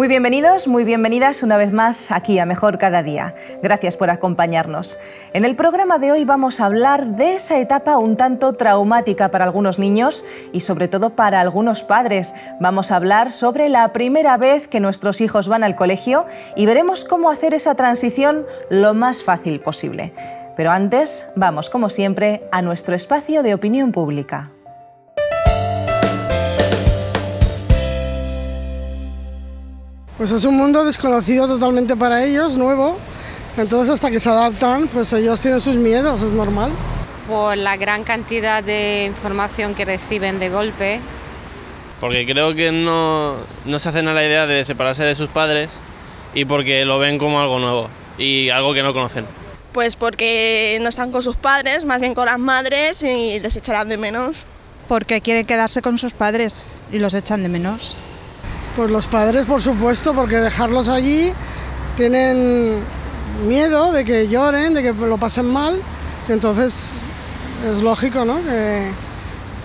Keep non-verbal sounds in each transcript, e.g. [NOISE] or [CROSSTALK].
Muy bienvenidos, muy bienvenidas una vez más aquí a Mejor Cada Día. Gracias por acompañarnos. En el programa de hoy vamos a hablar de esa etapa un tanto traumática para algunos niños y sobre todo para algunos padres. Vamos a hablar sobre la primera vez que nuestros hijos van al colegio y veremos cómo hacer esa transición lo más fácil posible. Pero antes, vamos como siempre a nuestro espacio de opinión pública. pues es un mundo desconocido totalmente para ellos, nuevo. Entonces hasta que se adaptan, pues ellos tienen sus miedos, es normal. Por la gran cantidad de información que reciben de golpe. Porque creo que no, se hacen a la idea de separarse de sus padres y porque lo ven como algo nuevo y algo que no conocen. Pues porque no están con sus padres, más bien con las madres y les echarán de menos. Porque quieren quedarse con sus padres y los echan de menos. Pues los padres, por supuesto, porque dejarlos allí tienen miedo de que lloren, de que lo pasen mal. Entonces es lógico, ¿no? Que,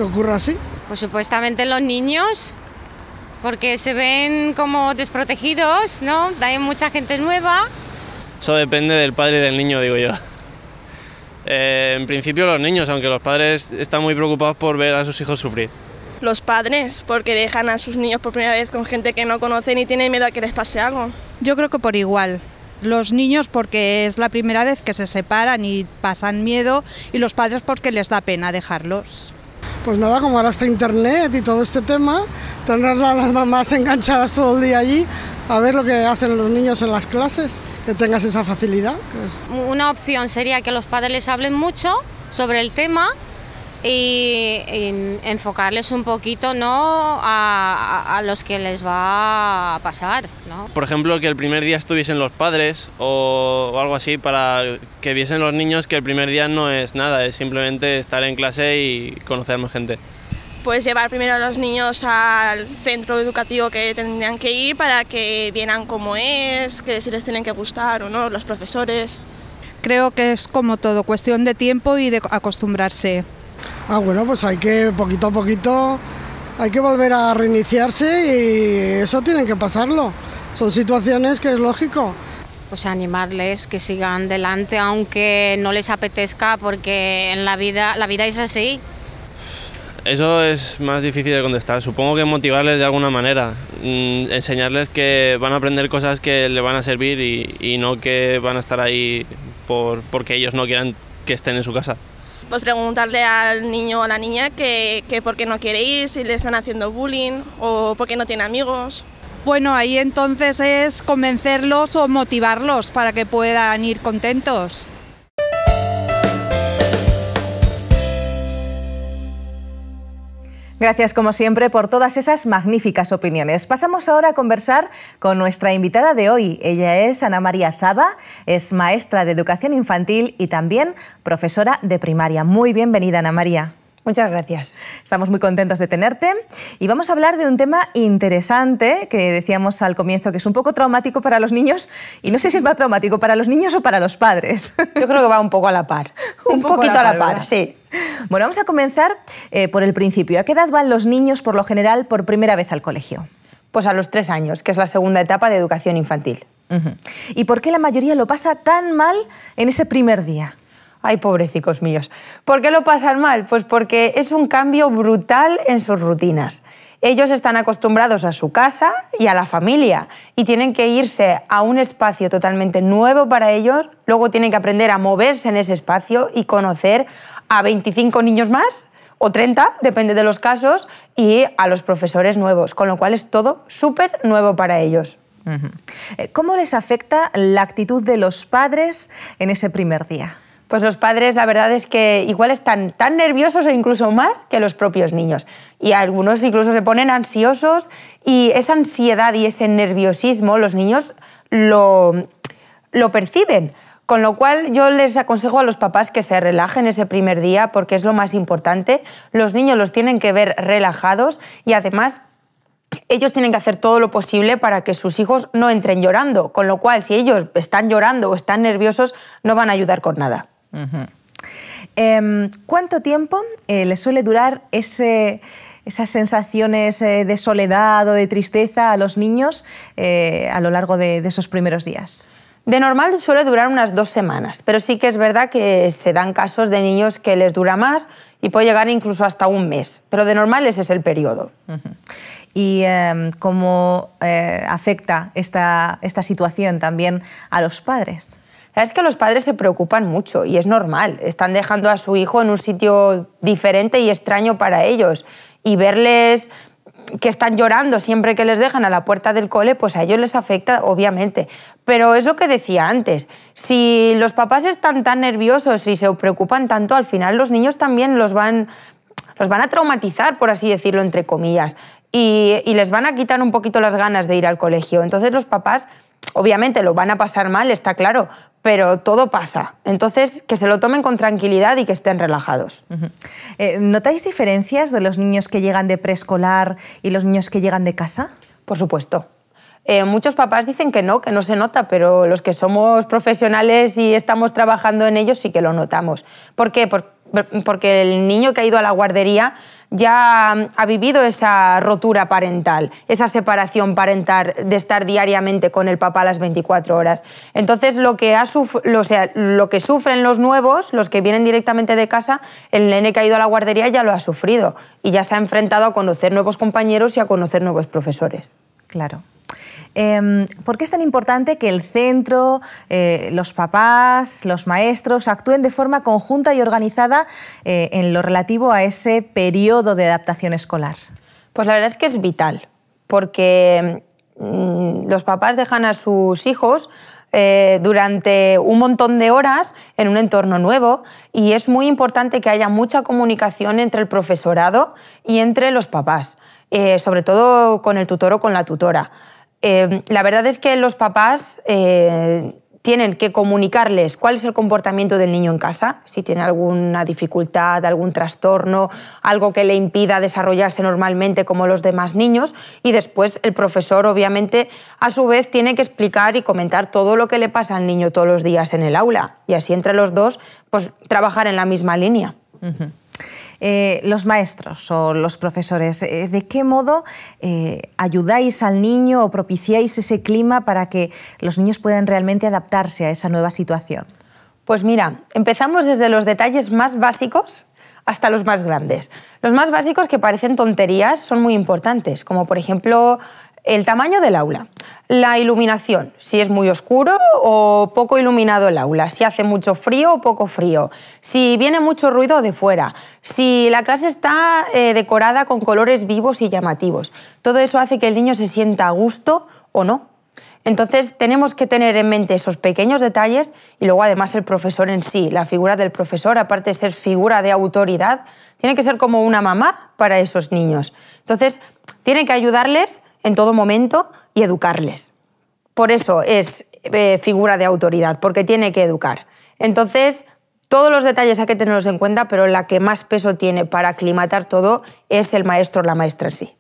ocurra así. Pues supuestamente los niños, porque se ven como desprotegidos, ¿no? Hay mucha gente nueva. Eso depende del padre y del niño, digo yo. [LAUGHS] Eh, en principio los niños, aunque los padres están muy preocupados por ver a sus hijos sufrir los padres, porque dejan a sus niños por primera vez con gente que no conocen y tienen miedo a que les pase algo. Yo creo que por igual. Los niños porque es la primera vez que se separan y pasan miedo y los padres porque les da pena dejarlos. Pues nada, como ahora está internet y todo este tema, tener a las mamás enganchadas todo el día allí, a ver lo que hacen los niños en las clases, que tengas esa facilidad. Una opción sería que los padres les hablen mucho sobre el tema y, enfocarles un poquito ¿no? A, a, los que les va a pasar. ¿no? Por ejemplo, que el primer día estuviesen los padres o, o, algo así para que viesen los niños que el primer día no es nada, es simplemente estar en clase y conocer más gente. Pues llevar primero a los niños al centro educativo que tendrían que ir para que vieran cómo es, que si les tienen que gustar o no, los profesores. Creo que es como todo, cuestión de tiempo y de acostumbrarse. Ah, bueno, pues hay que poquito a poquito, hay que volver a reiniciarse y eso tienen que pasarlo. Son situaciones que es lógico. Pues animarles que sigan adelante aunque no les apetezca porque en la vida la vida es así. Eso es más difícil de contestar. Supongo que motivarles de alguna manera, mm, enseñarles que van a aprender cosas que le van a servir y, y no que van a estar ahí por, porque ellos no quieran que estén en su casa pues preguntarle al niño o a la niña que, por qué no quiere ir, si le están haciendo bullying o por qué no tiene amigos. Bueno, ahí entonces es convencerlos o motivarlos para que puedan ir contentos. Gracias, como siempre, por todas esas magníficas opiniones. Pasamos ahora a conversar con nuestra invitada de hoy. Ella es Ana María Saba, es maestra de educación infantil y también profesora de primaria. Muy bienvenida, Ana María. Muchas gracias. Estamos muy contentos de tenerte y vamos a hablar de un tema interesante que decíamos al comienzo que es un poco traumático para los niños y no sé si es más traumático para los niños o para los padres. [LAUGHS] Yo creo que va un poco a la par. un, poquito a la, par, sí. Bueno, vamos a comenzar eh, por el principio. ¿A qué edad van los niños por lo general por primera vez al colegio? Pues a los tres años, que es la segunda etapa de educación infantil. ¿Y por qué la mayoría lo pasa tan mal en ese primer día? Ay, pobrecicos míos. ¿Por qué lo pasan mal? Pues porque es un cambio brutal en sus rutinas. Ellos están acostumbrados a su casa y a la familia y tienen que irse a un espacio totalmente nuevo para ellos, luego tienen que aprender a moverse en ese espacio y conocer a 25 niños más o 30, depende de los casos, y a los profesores nuevos, con lo cual es todo súper nuevo para ellos. Eh, ¿Cómo les afecta la actitud de los padres en ese primer día? Pues los padres, la verdad es que igual están tan nerviosos o incluso más que los propios niños. Y algunos incluso se ponen ansiosos y esa ansiedad y ese nerviosismo los niños lo, lo perciben. Con lo cual yo les aconsejo a los papás que se relajen ese primer día porque es lo más importante. Los niños los tienen que ver relajados y además ellos tienen que hacer todo lo posible para que sus hijos no entren llorando. Con lo cual si ellos están llorando o están nerviosos no van a ayudar con nada. Em, ¿Cuánto tiempo eh, le suele durar esas sensaciones eh, de soledad o de tristeza a los niños eh, a lo largo de, esos primeros días? De normal suele durar unas dos semanas, pero sí que es verdad que se dan casos de niños que les dura más y puede llegar incluso hasta un mes, pero de normal ese es el periodo. ¿Y em, cómo afecta esta situación también a los padres? es que los padres se preocupan mucho y es normal. Están dejando a su hijo en un sitio diferente y extraño para ellos. Y verles que están llorando siempre que les dejan a la puerta del cole, pues a ellos les afecta, obviamente. Pero es lo que decía antes, si los papás están tan nerviosos y se preocupan tanto, al final los niños también los van, los van a traumatizar, por así decirlo, entre comillas, y les van a quitar un poquito las ganas de ir al colegio. Entonces los papás obviamente lo van a pasar mal, está claro, pero todo pasa. Entonces, que se lo tomen con tranquilidad y que estén relajados. Eh, ¿Notáis diferencias de los niños que llegan de preescolar y los niños que llegan de casa? Por supuesto. Eh, muchos papás dicen que no, que no se nota, pero los que somos profesionales y estamos trabajando en ello sí que lo notamos. ¿Por qué? Porque porque el niño que ha ido a la guardería ya mm, ha vivido esa rotura parental, esa separación parental de estar diariamente con el papá las 24 horas. Entonces, lo que, ha lo, que sufren los nuevos, los que vienen directamente de casa, el nene que ha ido a la guardería ya lo ha sufrido y ya se ha enfrentado a conocer nuevos compañeros y a conocer nuevos profesores. Claro. Em, ¿Por qué es tan importante que el centro, eh, los papás, los maestros actúen de forma conjunta y organizada eh, en lo relativo a ese periodo de adaptación escolar? Pues la verdad es que es vital, porque mm, los papás dejan a sus hijos eh, durante un montón de horas en un entorno nuevo y es muy importante que haya mucha comunicación entre el profesorado y entre los papás, sobre todo con el tutor o con la tutora. Em, la verdad es que los papás eh, tienen que comunicarles cuál es el comportamiento del niño en casa, si tiene alguna dificultad, algún trastorno, algo que le impida desarrollarse normalmente como los demás niños, y después el profesor obviamente a su vez tiene que explicar y comentar todo lo que le pasa al niño todos los días en el aula, y así entre los dos pues trabajar en la misma línea. Eh, los maestros o los profesores, eh, ¿de qué modo eh, ayudáis al niño o propiciáis ese clima para que los niños puedan realmente adaptarse a esa nueva situación? Pues mira, empezamos desde los detalles más básicos hasta los más grandes. Los más básicos que parecen tonterías son muy importantes, como por ejemplo el tamaño del aula, la iluminación, si es muy oscuro o poco iluminado el aula, si hace mucho frío o poco frío, si viene mucho ruido de fuera, si la clase está eh, decorada con colores vivos y llamativos. Todo eso hace que el niño se sienta a gusto o no. Entonces tenemos que tener en mente esos pequeños detalles y luego además el profesor en sí, la figura del profesor, aparte de ser figura de autoridad, tiene que ser como una mamá para esos niños. Entonces tiene que ayudarles en todo momento y educarles. Por eso es eh, figura de autoridad, porque tiene que educar. Entonces, todos los detalles hay que tenerlos en cuenta, pero la que más peso tiene para aclimatar todo es el maestro o la maestra en sí.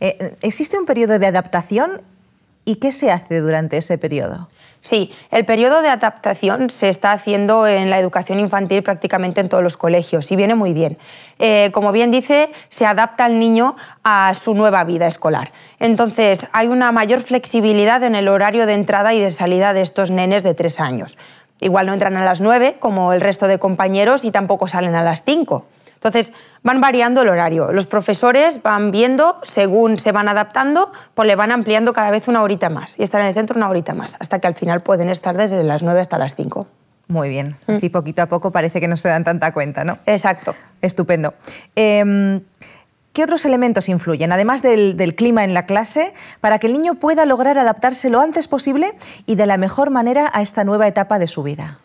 Eh, ¿Existe un periodo de adaptación y qué se hace durante ese periodo? Sí, el periodo de adaptación se está haciendo en la educación infantil prácticamente en todos los colegios y viene muy bien. Eh, como bien dice, se adapta al niño a su nueva vida escolar. Entonces, hay una mayor flexibilidad en el horario de entrada y de salida de estos nenes de tres años. Igual no entran a las nueve, como el resto de compañeros, y tampoco salen a las cinco. Entonces, van variando el horario. Los profesores van viendo, según se van adaptando, pues le van ampliando cada vez una horita más. Y estar en el centro una horita más, hasta que al final pueden estar desde las 9 hasta las 5. Muy bien. Mm. Así poquito a poco parece que no se dan tanta cuenta, ¿no? Exacto. Estupendo. Em, ¿Qué otros elementos influyen, además del, clima en la clase, para que el niño pueda lograr adaptarse lo antes posible y de la mejor manera a esta nueva etapa de su vida?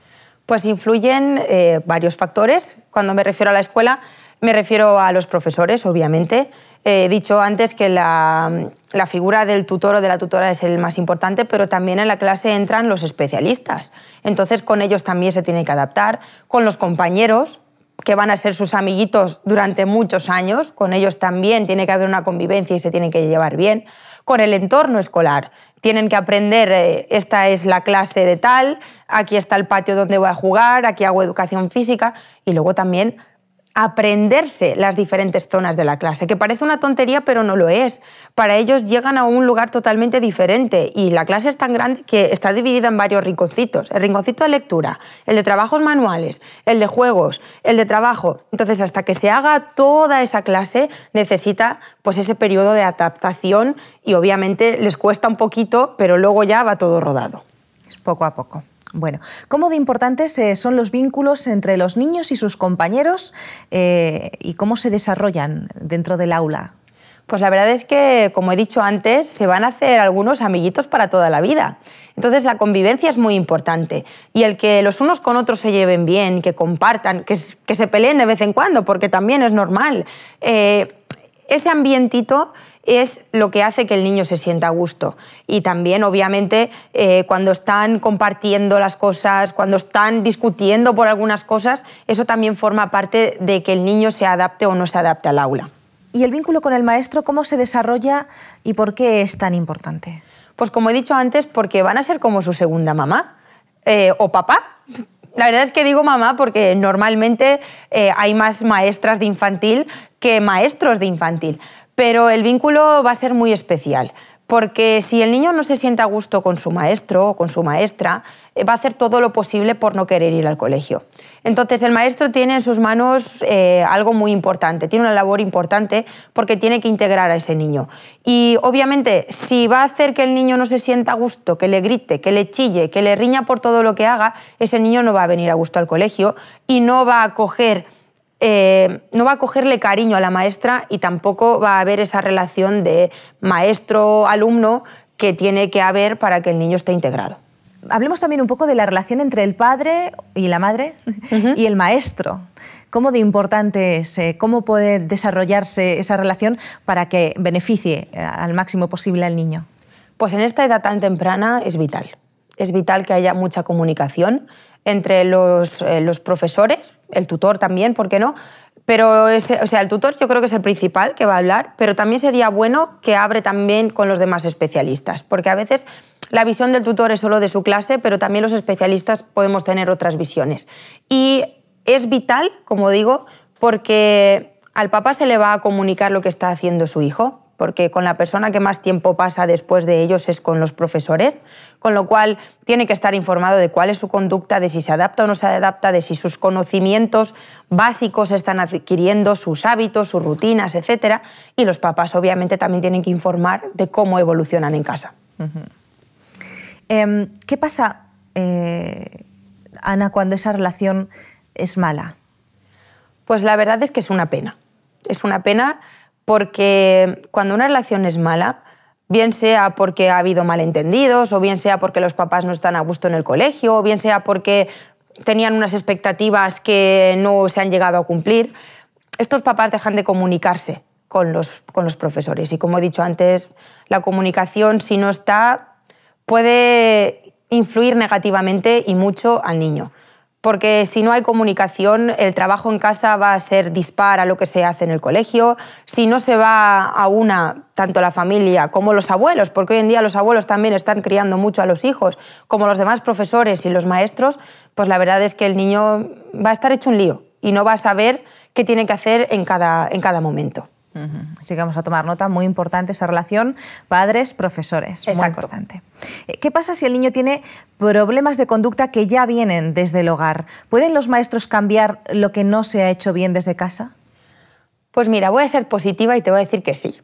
Pues influyen eh, varios factores. Cuando me refiero a la escuela, me refiero a los profesores, obviamente. Eh, he dicho antes que la, la, figura del tutor o de la tutora es el más importante, pero también en la clase entran los especialistas. Entonces, con ellos también se tiene que adaptar, con los compañeros, que van a ser sus amiguitos durante muchos años, con ellos también tiene que haber una convivencia y se tienen que llevar bien, con el entorno escolar. Tienen que aprender, eh, esta es la clase de tal, aquí está el patio donde voy a jugar, aquí hago educación física y luego también aprenderse las diferentes zonas de la clase, que parece una tontería, pero no lo es. Para ellos llegan a un lugar totalmente diferente y la clase es tan grande que está dividida en varios rinconcitos. El rinconcito de lectura, el de trabajos manuales, el de juegos, el de trabajo. Entonces, hasta que se haga toda esa clase, necesita pues ese periodo de adaptación y obviamente les cuesta un poquito, pero luego ya va todo rodado. Es poco a poco. Bueno, ¿cómo de importantes eh, son los vínculos entre los niños y sus compañeros eh, y cómo se desarrollan dentro del aula? Pues la verdad es que, como he dicho antes, se van a hacer algunos amiguitos para toda la vida. Entonces la convivencia es muy importante y el que los unos con otros se lleven bien, que compartan, que, se peleen de vez en cuando, porque también es normal. Eh, ese ambientito es lo que hace que el niño se sienta a gusto. Y también, obviamente, eh, cuando están compartiendo las cosas, cuando están discutiendo por algunas cosas, eso también forma parte de que el niño se adapte o no se adapte al aula. ¿Y el vínculo con el maestro cómo se desarrolla y por qué es tan importante? Pues como he dicho antes, porque van a ser como su segunda mamá eh, o papá. La verdad es que digo mamá porque normalmente eh, hay más maestras de infantil que maestros de infantil pero el vínculo va a ser muy especial. Porque si el niño no se siente a gusto con su maestro o con su maestra, eh, va a hacer todo lo posible por no querer ir al colegio. Entonces el maestro tiene en sus manos eh, algo muy importante, tiene una labor importante porque tiene que integrar a ese niño. Y obviamente si va a hacer que el niño no se sienta a gusto, que le grite, que le chille, que le riña por todo lo que haga, ese niño no va a venir a gusto al colegio y no va a coger eh, no va a cogerle cariño a la maestra y tampoco va a haber esa relación de maestro-alumno que tiene que haber para que el niño esté integrado. Hablemos también un poco de la relación entre el padre y la madre y el maestro. ¿Cómo de importante es? Eh, ¿Cómo puede desarrollarse esa relación para que beneficie eh, al máximo posible al niño? Pues en esta edad tan temprana es vital es vital que haya mucha comunicación entre eh, los, profesores, el tutor también, ¿por qué no? Pero o sea, el tutor yo creo que es el principal que va a hablar, pero también sería bueno que abre también con los demás especialistas, porque a veces la visión del tutor es solo de su clase, pero también los especialistas podemos tener otras visiones. Y es vital, como digo, porque al papá se le va a comunicar lo que está haciendo su hijo, porque con la persona que más tiempo pasa después de ellos es con los profesores, con lo cual tiene que estar informado de cuál es su conducta, de si se adapta o no se adapta, de si sus conocimientos básicos están adquiriendo, sus hábitos, sus rutinas, etc. Y los papás obviamente también tienen que informar de cómo evolucionan en casa. Em, ¿Qué pasa, eh, Ana, cuando esa relación es mala? Pues la verdad es que es una pena. Es una pena porque cuando una relación es mala, bien sea porque ha habido malentendidos, o bien sea porque los papás no están a gusto en el colegio, o bien sea porque tenían unas expectativas que no se han llegado a cumplir, estos papás dejan de comunicarse con los, profesores. Y como he dicho antes, la comunicación, si no está, puede influir negativamente y mucho al niño porque si no hay comunicación, el trabajo en casa va a ser dispar a lo que se hace en el colegio, si no se va a una, tanto la familia como los abuelos, porque hoy en día los abuelos también están criando mucho a los hijos, como los demás profesores y los maestros, pues la verdad es que el niño va a estar hecho un lío y no va a saber qué tiene que hacer en cada, en cada momento. Así que vamos a tomar nota, muy importante esa relación padres-profesores, muy importante. Eh, ¿Qué pasa si el niño tiene problemas de conducta que ya vienen desde el hogar? ¿Pueden los maestros cambiar lo que no se ha hecho bien desde casa? Pues mira, voy a ser positiva y te voy a decir que sí.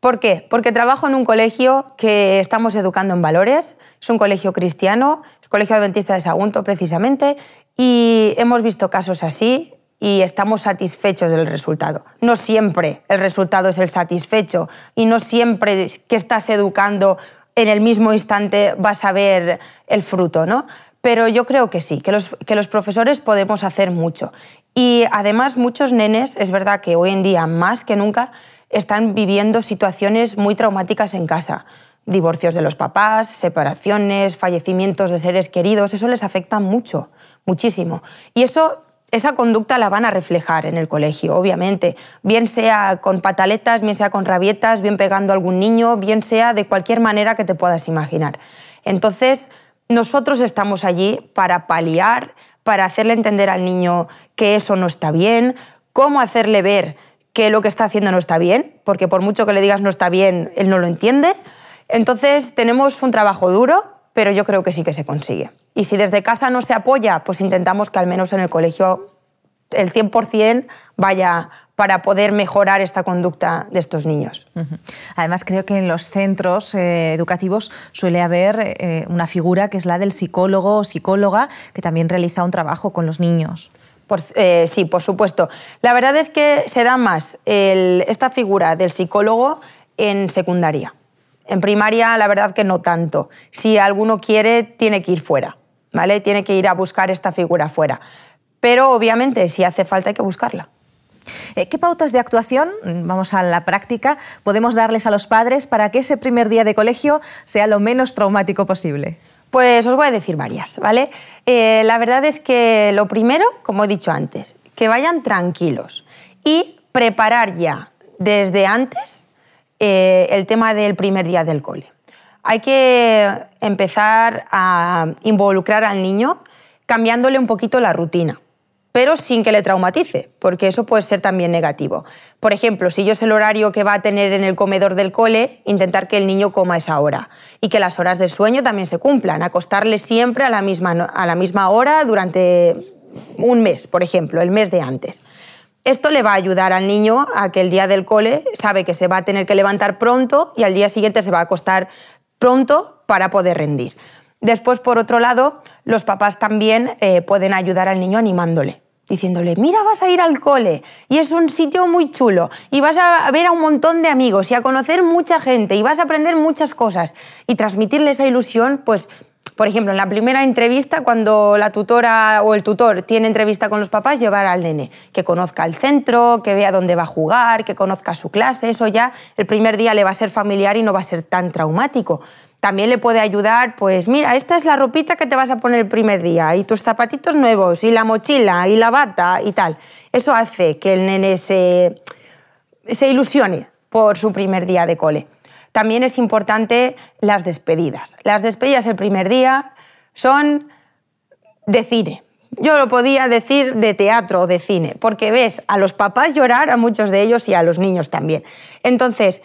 ¿Por qué? Porque trabajo en un colegio que estamos educando en valores, es un colegio cristiano, el Colegio Adventista de Sagunto precisamente, y hemos visto casos así, y estamos satisfechos del resultado. No siempre el resultado es el satisfecho y no siempre que estás educando en el mismo instante vas a ver el fruto, ¿no? Pero yo creo que sí, que los, que los profesores podemos hacer mucho. Y además muchos nenes, es verdad que hoy en día más que nunca, están viviendo situaciones muy traumáticas en casa. Divorcios de los papás, separaciones, fallecimientos de seres queridos, eso les afecta mucho, muchísimo. Y eso esa conducta la van a reflejar en el colegio, obviamente, bien sea con pataletas, bien sea con rabietas, bien pegando a algún niño, bien sea de cualquier manera que te puedas imaginar. Entonces, nosotros estamos allí para paliar, para hacerle entender al niño que eso no está bien, cómo hacerle ver que lo que está haciendo no está bien, porque por mucho que le digas no está bien, él no lo entiende. Entonces, tenemos un trabajo duro, pero yo creo que sí que se consigue. Y si desde casa no se apoya, pues intentamos que al menos en el colegio el 100% vaya para poder mejorar esta conducta de estos niños. Además, creo que en los centros eh, educativos suele haber eh, una figura que es la del psicólogo o psicóloga, que también realiza un trabajo con los niños. Eh, sí, por supuesto. La verdad es que se da más esta figura del psicólogo en secundaria. En primaria, la verdad que no tanto. Si alguno quiere, tiene que ir fuera. Tiene que ir a buscar esta figura fuera. Pero obviamente, si hace falta, hay que buscarla. Eh, ¿Qué pautas de actuación, mm, vamos a la práctica, podemos darles a los padres para que ese primer día de colegio sea lo menos traumático posible? Pues os voy a decir varias, ¿vale? Eh, la verdad es que lo primero, como he dicho antes, que vayan tranquilos y preparar ya desde antes eh, el tema del primer día del cole hay que empezar a involucrar al niño cambiándole un poquito la rutina, pero sin que le traumatice, porque eso puede ser también negativo. Por ejemplo, si yo sé el horario que va a tener en el comedor del cole, intentar que el niño coma esa hora y que las horas de sueño también se cumplan, acostarle siempre a la misma, a la misma hora durante un mes, por ejemplo, el mes de antes. Esto le va a ayudar al niño a que el día del cole sabe que se va a tener que levantar pronto y al día siguiente se va a acostar pronto para poder rendir. Después, por otro lado, los papás también eh, pueden ayudar al niño animándole, diciéndole, mira, vas a ir al cole y es un sitio muy chulo y vas a ver a un montón de amigos y a conocer mucha gente y vas a aprender muchas cosas y transmitirle esa ilusión, pues por ejemplo, en la primera entrevista, cuando la tutora o el tutor tiene entrevista con los papás, llevar al nene, que conozca el centro, que vea dónde va a jugar, que conozca su clase, eso ya el primer día le va a ser familiar y no va a ser tan traumático. También le puede ayudar, pues mira, esta es la ropita que te vas a poner el primer día, y tus zapatitos nuevos, y la mochila, y la bata, y tal. Eso hace que el nene se, se ilusione por su primer día de cole también es importante las despedidas. Las despedidas el primer día son de cine. Yo lo podía decir de teatro o de cine, porque ves a los papás llorar, a muchos de ellos y a los niños también. Entonces,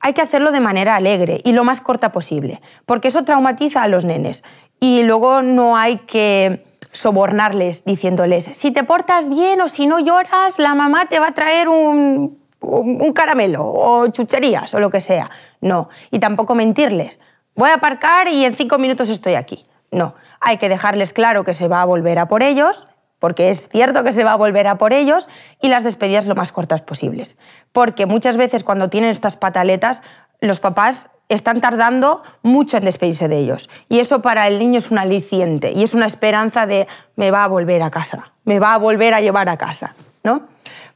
hay que hacerlo de manera alegre y lo más corta posible, porque eso traumatiza a los nenes. Y luego no hay que sobornarles diciéndoles, si te portas bien o si no lloras, la mamá te va a traer un un caramelo o chucherías o lo que sea. No. Y tampoco mentirles. Voy a aparcar y en cinco minutos estoy aquí. No. Hay que dejarles claro que se va a volver a por ellos, porque es cierto que se va a volver a por ellos, y las despedidas lo más cortas posibles. Porque muchas veces cuando tienen estas pataletas, los papás están tardando mucho en despedirse de ellos. Y eso para el niño es un aliciente y es una esperanza de me va a volver a casa, me va a volver a llevar a casa, ¿no?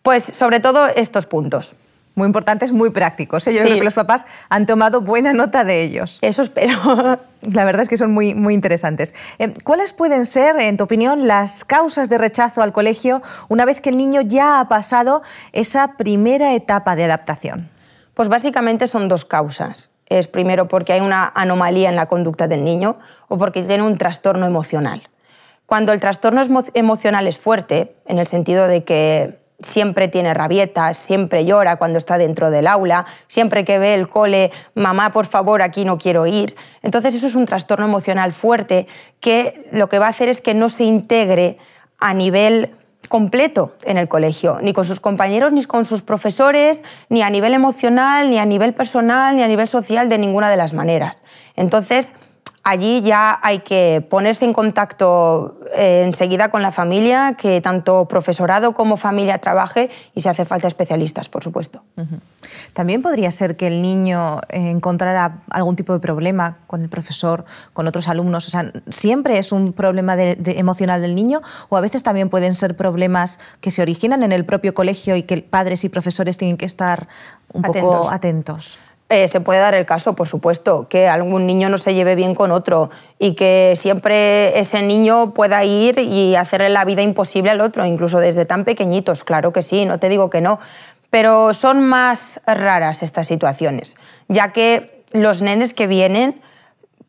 Pues sobre todo estos puntos muy importantes, muy prácticos. ¿eh? Yo creo que los papás han tomado buena nota de ellos. Eso espero. [LAUGHS] La verdad es que son muy, muy interesantes. Eh, ¿Cuáles pueden ser, en tu opinión, las causas de rechazo al colegio una vez que el niño ya ha pasado esa primera etapa de adaptación? Pues básicamente son dos causas. Es primero porque hay una anomalía en la conducta del niño o porque tiene un trastorno emocional. Cuando el trastorno emocional es fuerte, en el sentido de que siempre tiene rabietas, siempre llora cuando está dentro del aula, siempre que ve el cole, mamá, por favor, aquí no quiero ir. Entonces eso es un trastorno emocional fuerte que lo que va a hacer es que no se integre a nivel completo en el colegio, ni con sus compañeros, ni con sus profesores, ni a nivel emocional, ni a nivel personal, ni a nivel social, de ninguna de las maneras. Entonces, allí ya hay que ponerse en contacto eh, enseguida con la familia, que tanto profesorado como familia trabaje y si hace falta especialistas, por supuesto. También podría ser que el niño eh, encontrara algún tipo de problema con el profesor, con otros alumnos. O sea, ¿siempre es un problema emocional del niño o a veces también pueden ser problemas que se originan en el propio colegio y que padres y profesores tienen que estar un poco atentos? Eh, se puede dar el caso, por supuesto, que algún niño no se lleve bien con otro y que siempre ese niño pueda ir y hacerle la vida imposible al otro, incluso desde tan pequeñitos, claro que sí, no te digo que no, pero son más raras estas situaciones, ya que los nenes que vienen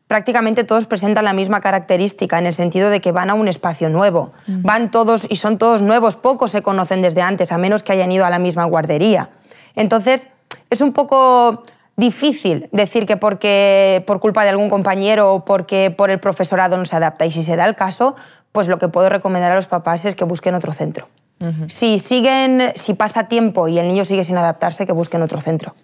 prácticamente todos presentan la misma característica en el sentido de que van a un espacio nuevo, mm. van todos y son todos nuevos, pocos se conocen desde antes, a menos que hayan ido a la misma guardería. Entonces, es un poco difícil decir que porque por culpa de algún compañero o porque por el profesorado no se adapta. Y si se da el caso, pues lo que puedo recomendar a los papás es que busquen otro centro. Si siguen, si pasa tiempo y el niño sigue sin adaptarse, que busquen otro centro.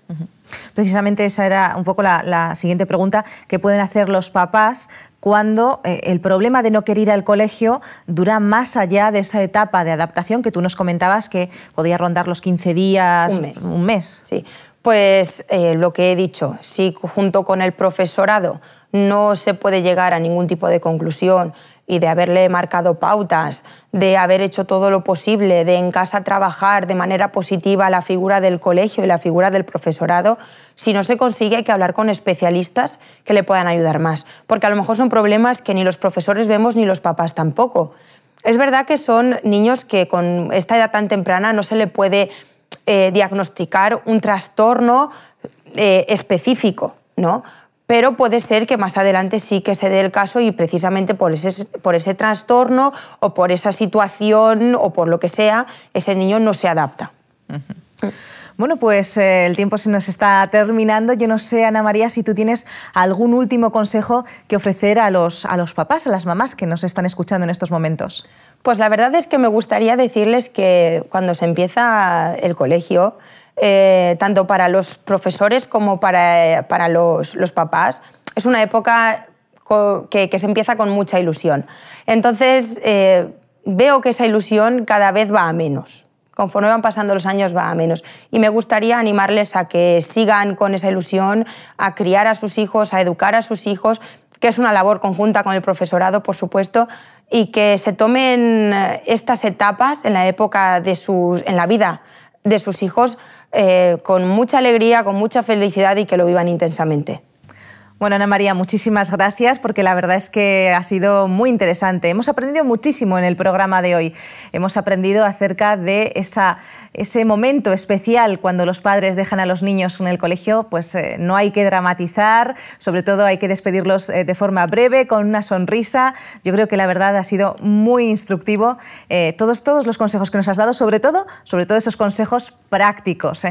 Precisamente esa era un poco la, siguiente pregunta que pueden hacer los papás cuando eh, el problema de no querer ir al colegio dura más allá de esa etapa de adaptación que tú nos comentabas que podía rondar los 15 días, un mes. Un mes. Sí. Pues eh, lo que he dicho, si junto con el profesorado no se puede llegar a ningún tipo de conclusión y de haberle marcado pautas, de haber hecho todo lo posible, de en casa trabajar de manera positiva la figura del colegio y la figura del profesorado, si no se consigue hay que hablar con especialistas que le puedan ayudar más, porque a lo mejor son problemas que ni los profesores vemos ni los papás tampoco. Es verdad que son niños que con esta edad tan temprana no se le puede eh, diagnosticar un trastorno eh, específico, ¿no? Pero puede ser que más adelante sí que se dé el caso y precisamente por ese, por ese trastorno o por esa situación o por lo que sea, ese niño no se adapta. Bueno, pues eh, el tiempo se nos está terminando. Yo no sé, Ana María, si tú tienes algún último consejo que ofrecer a los papás, a las mamás que nos están escuchando en estos momentos. Pues la verdad es que me gustaría decirles que cuando se empieza el colegio, eh, tanto para los profesores como para, los, papás, es una época que, se empieza con mucha ilusión. Entonces, eh, veo que esa ilusión cada vez va a menos. Conforme van pasando los años va a menos. Y me gustaría animarles a que sigan con esa ilusión, a criar a sus hijos, a educar a sus hijos, que es una labor conjunta con el profesorado, por supuesto, y que se tomen eh, estas etapas en la época de sus, en la vida de sus hijos eh, con mucha alegría, con mucha felicidad y que lo vivan intensamente. Bueno, Ana María, muchísimas gracias porque la verdad es que ha sido muy interesante. Hemos aprendido muchísimo en el programa de hoy. Hemos aprendido acerca de ese momento especial cuando los padres dejan a los niños en el colegio. Pues eh, no hay que dramatizar, sobre todo hay que despedirlos eh, de forma breve, con una sonrisa. Yo creo que la verdad ha sido muy instructivo eh, todos, todos los consejos que nos has dado, sobre todo, sobre todo esos consejos prácticos.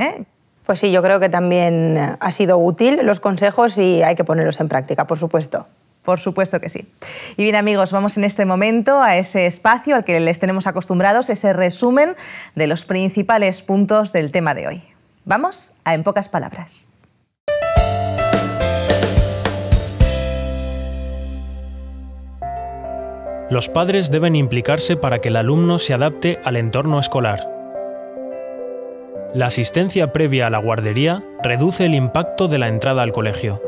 Pues sí, yo creo que también eh, ha sido útil los consejos y hay que ponerlos en práctica, por supuesto. Por supuesto que sí. Y bien amigos, vamos en este momento a ese espacio al que les tenemos acostumbrados, ese resumen de los principales puntos del tema de hoy. Vamos a En pocas palabras. Los padres deben implicarse para que el alumno se adapte al entorno escolar. La asistencia previa a la guardería reduce el impacto de la entrada al colegio.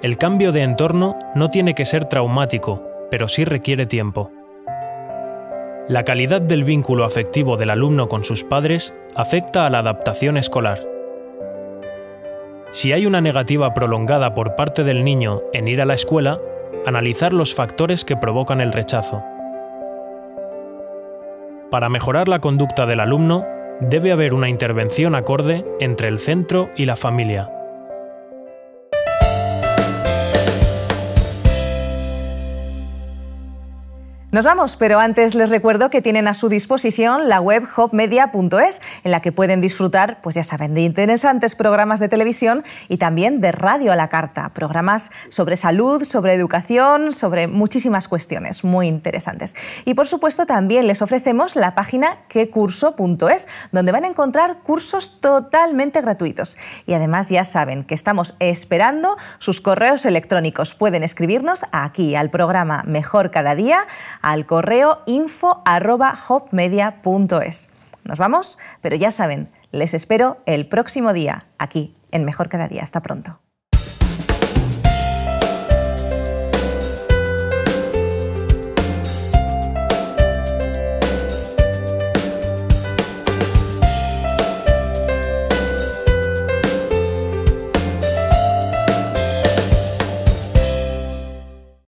El cambio de entorno no tiene que ser traumático, pero sí requiere tiempo. La calidad del vínculo afectivo del alumno con sus padres afecta a la adaptación escolar. Si hay una negativa prolongada por parte del niño en ir a la escuela, analizar los factores que provocan el rechazo. Para mejorar la conducta del alumno, debe haber una intervención acorde entre el centro y la familia. Nos vamos, pero antes les recuerdo que tienen a su disposición la web hopmedia.es, en la que pueden disfrutar, pues ya saben, de interesantes programas de televisión y también de radio a la carta, programas sobre salud, sobre educación, sobre muchísimas cuestiones muy interesantes. Y por supuesto también les ofrecemos la página quecurso.es, donde van a encontrar cursos totalmente gratuitos. Y además ya saben que estamos esperando sus correos electrónicos. Pueden escribirnos aquí al programa Mejor Cada Día al correo info.hopmedia.es. Nos vamos, pero ya saben, les espero el próximo día aquí en Mejor Cada Día. Hasta pronto.